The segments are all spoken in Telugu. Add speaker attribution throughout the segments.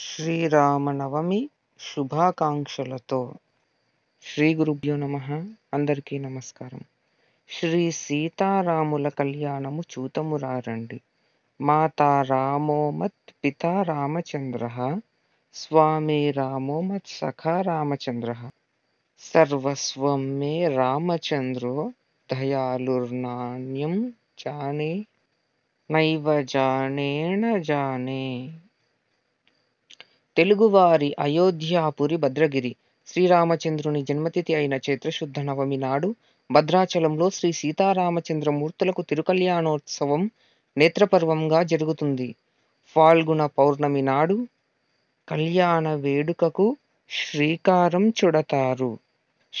Speaker 1: శ్రీరామనవమి శుభాకాంక్షలతో శ్రీ గురుభ్యో నమ అందరికీ నమస్కారం శ్రీ సీతారాముల కళ్యాణము చూతము రారండి మాతా రామో మత్ పితా రామచంద్ర స్వామి రామో మత్ సఖా రామచంద్ర సర్వస్వం మే రామచంద్రో దయాళుర్నాణ్యం జానే నైవ జానేణ జానే తెలుగువారి అయోధ్యాపురి భద్రగిరి శ్రీరామచంద్రుని జన్మతిథి అయిన చైత్రశుద్ధ నవమి నాడు భద్రాచలంలో శ్రీ సీతారామచంద్ర మూర్తులకు తిరుకల్యాణోత్సవం నేత్రపర్వంగా జరుగుతుంది ఫాల్గుణ పౌర్ణమి నాడు కళ్యాణ వేడుకకు శ్రీకారం చుడతారు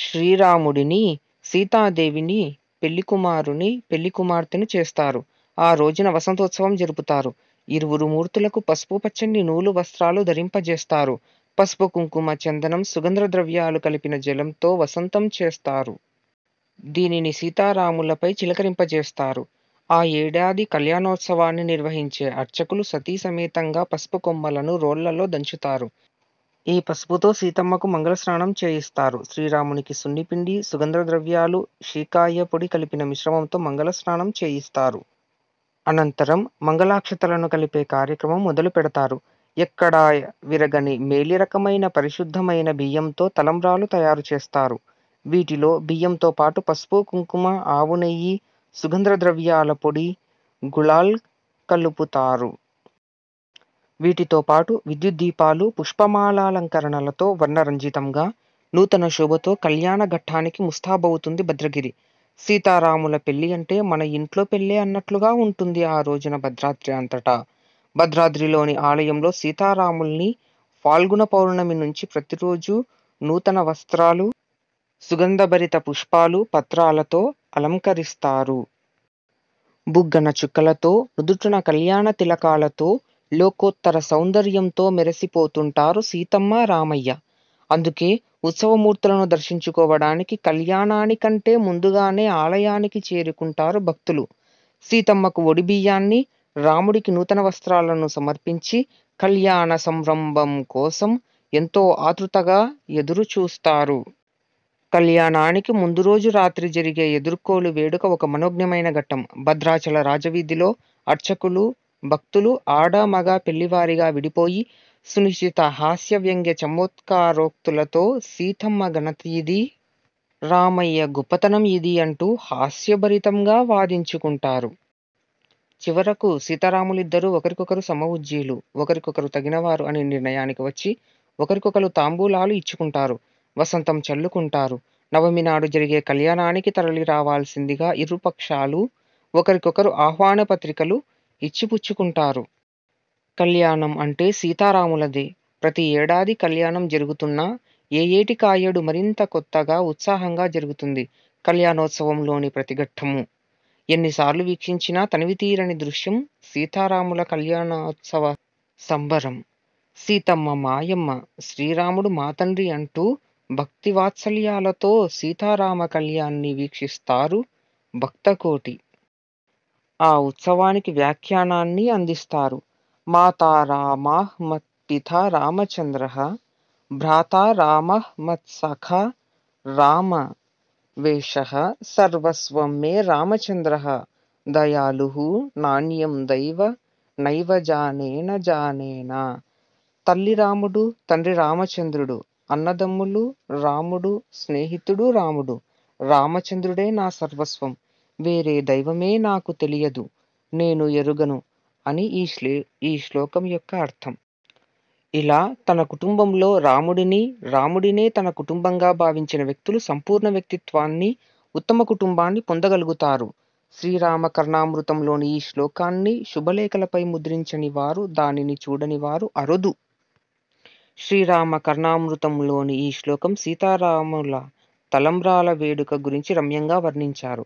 Speaker 1: శ్రీరాముడిని సీతాదేవిని పెళ్లి కుమారుని పెళ్లి కుమార్తెను చేస్తారు ఆ రోజున వసంతోత్సవం జరుపుతారు ఇరువురు మూర్తులకు పసుపు పచ్చని నూలు వస్త్రాలు ధరింపజేస్తారు పసుపు కుంకుమ చందనం సుగంధ ద్రవ్యాలు కలిపిన జలంతో వసంతం చేస్తారు దీనిని సీతారాములపై చిలకరింపజేస్తారు ఆ ఏడాది కళ్యాణోత్సవాన్ని నిర్వహించే అర్చకులు సతీ సమేతంగా పసుపు కొమ్మలను రోళ్లలో దంచుతారు ఈ పసుపుతో సీతమ్మకు మంగళ స్నానం చేయిస్తారు శ్రీరామునికి సున్నిపిండి సుగంధ ద్రవ్యాలు షీకాయ పొడి కలిపిన మిశ్రమంతో మంగళ స్నానం చేయిస్తారు అనంతరం మంగళాక్షతలను కలిపే కార్యక్రమం మొదలు పెడతారు ఎక్కడా విరగని మేలి రకమైన పరిశుద్ధమైన బియ్యంతో తలంబ్రాలు తయారు చేస్తారు వీటిలో బియ్యంతో పాటు పసుపు కుంకుమ ఆవు నెయ్యి సుగంధ ద్రవ్యాల పొడి గుళాల్ కలుపుతారు వీటితో పాటు విద్యుత్ దీపాలు పుష్పమాలాలంకరణలతో వర్ణరంజితంగా నూతన శోభతో కళ్యాణ ఘట్టానికి ముస్తాబవుతుంది భద్రగిరి సీతారాముల పెళ్లి అంటే మన ఇంట్లో పెళ్ళే అన్నట్లుగా ఉంటుంది ఆ రోజున భద్రాద్రి అంతటా భద్రాద్రిలోని ఆలయంలో సీతారాముల్ని ఫాల్గుణ పౌర్ణమి నుంచి ప్రతిరోజు నూతన వస్త్రాలు సుగంధభరిత పుష్పాలు పత్రాలతో అలంకరిస్తారు బుగ్గన చుక్కలతో నుదుటిన కళ్యాణ తిలకాలతో లోకోత్తర సౌందర్యంతో మెరిసిపోతుంటారు సీతమ్మ రామయ్య అందుకే ఉత్సవమూర్తులను దర్శించుకోవడానికి కళ్యాణానికంటే ముందుగానే ఆలయానికి చేరుకుంటారు భక్తులు సీతమ్మకు ఒడిబియ్యాన్ని రాముడికి నూతన వస్త్రాలను సమర్పించి కళ్యాణ సంరంభం కోసం ఎంతో ఆతృతగా ఎదురు చూస్తారు కళ్యాణానికి ముందు రోజు రాత్రి జరిగే ఎదుర్కోలు వేడుక ఒక మనోజ్ఞమైన ఘట్టం భద్రాచల రాజవీధిలో అర్చకులు భక్తులు ఆడ మగ పెళ్లివారిగా విడిపోయి సునిశ్చిత హాస్య వ్యంగ్య చమత్కారోక్తులతో సీతమ్మ ఘనత ఇది రామయ్య గొప్పతనం ఇది అంటూ హాస్యభరితంగా వాదించుకుంటారు చివరకు సీతారాములిద్దరూ ఒకరికొకరు సమవుజ్జీలు ఒకరికొకరు తగినవారు అనే నిర్ణయానికి వచ్చి ఒకరికొకరు తాంబూలాలు ఇచ్చుకుంటారు వసంతం చల్లుకుంటారు నవమి నాడు జరిగే కళ్యాణానికి తరలి రావాల్సిందిగా ఇరుపక్షాలు ఒకరికొకరు ఆహ్వాన పత్రికలు ఇచ్చిపుచ్చుకుంటారు కళ్యాణం అంటే సీతారాములదే. ప్రతి ఏడాది కళ్యాణం జరుగుతున్నా, ఏ ఏటి కాయడు మరింత కొత్తగా, ఉత్సాహంగా జరుగుతుంది. కళ్యాణోత్సవంలోని ప్రతి ఘట్టము ఎన్నిసార్లు వీక్షించినా తనివితీరని దృశ్యం సీతారాముల కళ్యాణోత్సవ సంబరం. సీతమ్మ మాయమ్మ, శ్రీరాముడు మా తండ్రి అంటూ వాత్సల్యాలతో సీతారామ కళ్యాణ్ణి వీక్షిస్తారు భక్తకోటి. ఆ ఉత్సవానికి వ్యాఖ్యానాన్ని అందిస్తారు. माता పిత రామచంద్ర रामचन्द्रः भ्राता रामः मत्सखा रामवेषः सर्वस्वं मे నాణ్యం దైవ నైవ జానేన జానేన తల్లి రాముడు తండ్రి రామచంద్రుడు అన్నదమ్ములు రాముడు స్నేహితుడు రాముడు రామచంద్రుడే నా సర్వస్వం వేరే దైవమే నాకు తెలియదు నేను ఎరుగను అని ఈ శ్లే ఈ శ్లోకం యొక్క అర్థం ఇలా తన కుటుంబంలో రాముడిని రాముడినే తన కుటుంబంగా భావించిన వ్యక్తులు సంపూర్ణ వ్యక్తిత్వాన్ని ఉత్తమ కుటుంబాన్ని పొందగలుగుతారు శ్రీరామ కర్ణామృతంలోని ఈ శ్లోకాన్ని శుభలేఖలపై ముద్రించని వారు దానిని చూడని వారు అరుదు శ్రీరామ కర్ణామృతంలోని ఈ శ్లోకం సీతారాముల తలంబ్రాల వేడుక గురించి రమ్యంగా వర్ణించారు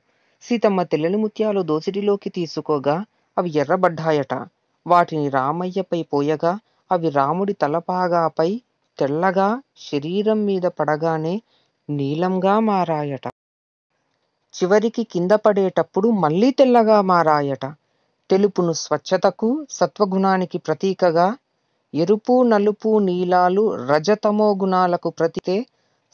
Speaker 1: సీతమ్మ తెల్లని ముత్యాలు దోసిడిలోకి తీసుకోగా అవి ఎర్రబడ్డాయట వాటిని రామయ్యపై పోయగా అవి రాముడి తలపాగాపై తెల్లగా శరీరం మీద పడగానే నీలంగా మారాయట చివరికి కింద పడేటప్పుడు మళ్ళీ తెల్లగా మారాయట తెలుపును స్వచ్ఛతకు సత్వగుణానికి ప్రతీకగా ఎరుపు నలుపు నీలాలు రజతమో గుణాలకు ప్రతికే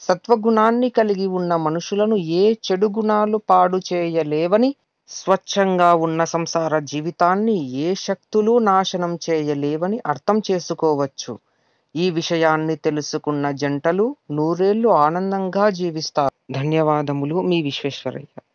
Speaker 1: సత్వగుణాన్ని కలిగి ఉన్న మనుషులను ఏ చెడు గుణాలు పాడు చేయలేవని స్వచ్ఛంగా ఉన్న సంసార జీవితాన్ని ఏ శక్తులు నాశనం చేయలేవని అర్థం చేసుకోవచ్చు ఈ విషయాన్ని తెలుసుకున్న జంటలు నూరేళ్లు ఆనందంగా జీవిస్తారు ధన్యవాదములు మీ విశ్వేశ్వరయ్య